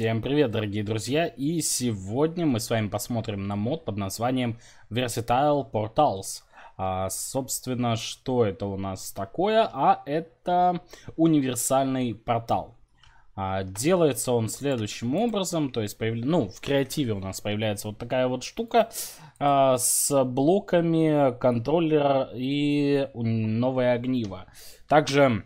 Всем привет, дорогие друзья, и сегодня мы с вами посмотрим на мод под названием Versatile Portals. А, собственно, что это у нас такое? А это универсальный портал. А, делается он следующим образом, то есть, появ... ну, в креативе у нас появляется вот такая вот штука а, с блоками контроллера и новое огниво. Также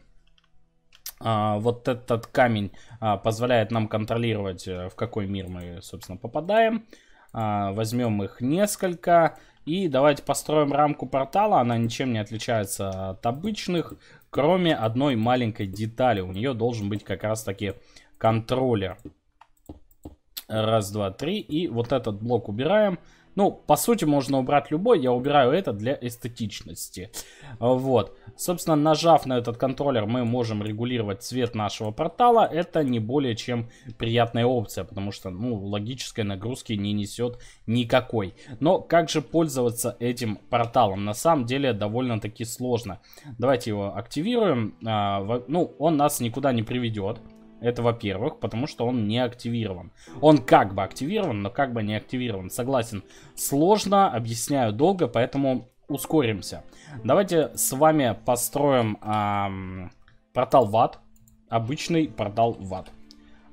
а, вот этот камень а, позволяет нам контролировать, э, в какой мир мы, собственно, попадаем. А, возьмем их несколько. И давайте построим рамку портала. Она ничем не отличается от обычных, кроме одной маленькой детали. У нее должен быть как раз-таки контроллер. Раз, два, три. И вот этот блок убираем. Ну, по сути, можно убрать любой. Я убираю это для эстетичности. А, вот. Собственно, нажав на этот контроллер, мы можем регулировать цвет нашего портала. Это не более чем приятная опция, потому что, ну, логической нагрузки не несет никакой. Но как же пользоваться этим порталом? На самом деле, довольно-таки сложно. Давайте его активируем. А, ну, он нас никуда не приведет. Это во-первых, потому что он не активирован. Он как бы активирован, но как бы не активирован. Согласен. Сложно, объясняю долго, поэтому ускоримся. Давайте с вами построим эм, портал ват. Обычный портал ват. Э,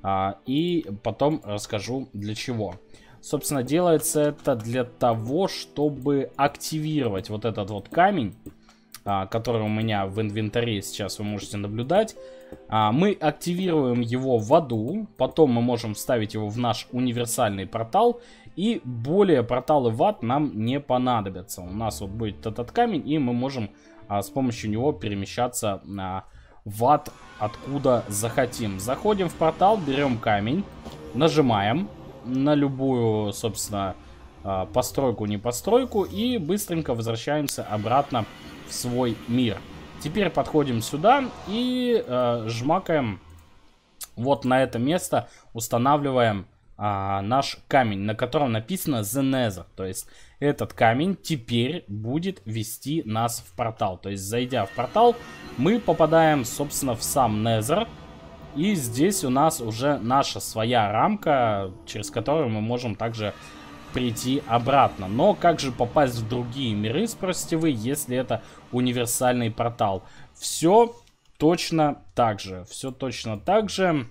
а, и потом расскажу для чего. Собственно, делается это для того, чтобы активировать вот этот вот камень а, который у меня в инвентаре сейчас вы можете наблюдать. А, мы активируем его в аду, потом мы можем вставить его в наш универсальный портал, и более порталы в ад нам не понадобятся. У нас вот будет этот камень, и мы можем а, с помощью него перемещаться в ад откуда захотим. Заходим в портал, берем камень, нажимаем на любую, собственно, а, постройку, не постройку и быстренько возвращаемся обратно в свой мир. Теперь подходим сюда и э, жмакаем вот на это место, устанавливаем а, наш камень, на котором написано Зенеза. То есть этот камень теперь будет вести нас в портал. То есть зайдя в портал, мы попадаем, собственно, в сам Незер. И здесь у нас уже наша своя рамка, через которую мы можем также прийти обратно. Но как же попасть в другие миры, спросите вы, если это универсальный портал? Все точно так же. Все точно так же.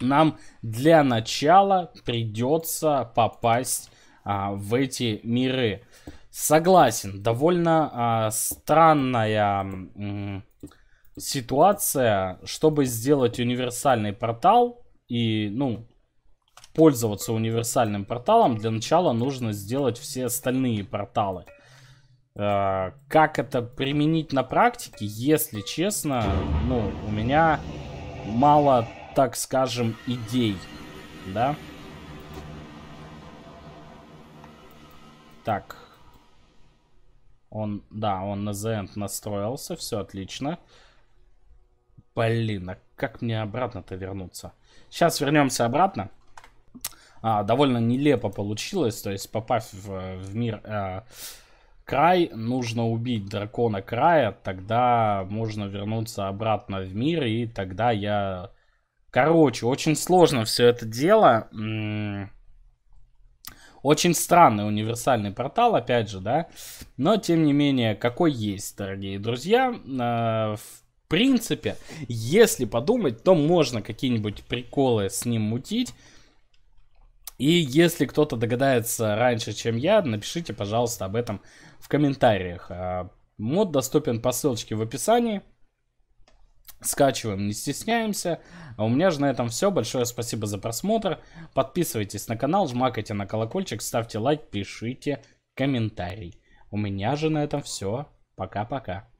Нам для начала придется попасть а, в эти миры. Согласен, довольно а, странная ситуация, чтобы сделать универсальный портал и, ну, пользоваться универсальным порталом, для начала нужно сделать все остальные порталы. Э, как это применить на практике, если честно, ну, у меня мало, так скажем, идей, да? Так. Он, да, он на The настроился, все отлично. Блин, а как мне обратно-то вернуться? Сейчас вернемся обратно а, довольно нелепо получилось. То есть попав в, в мир э, край, нужно убить дракона края, тогда можно вернуться обратно в мир, и тогда я... Короче, очень сложно все это дело. Очень странный универсальный портал, опять же, да. Но, тем не менее, какой есть, дорогие друзья. Э, в принципе, если подумать, то можно какие-нибудь приколы с ним мутить. И если кто-то догадается раньше, чем я, напишите, пожалуйста, об этом в комментариях. А, мод доступен по ссылочке в описании. Скачиваем, не стесняемся. А у меня же на этом все. Большое спасибо за просмотр. Подписывайтесь на канал, жмакайте на колокольчик, ставьте лайк, пишите комментарий. У меня же на этом все. Пока-пока.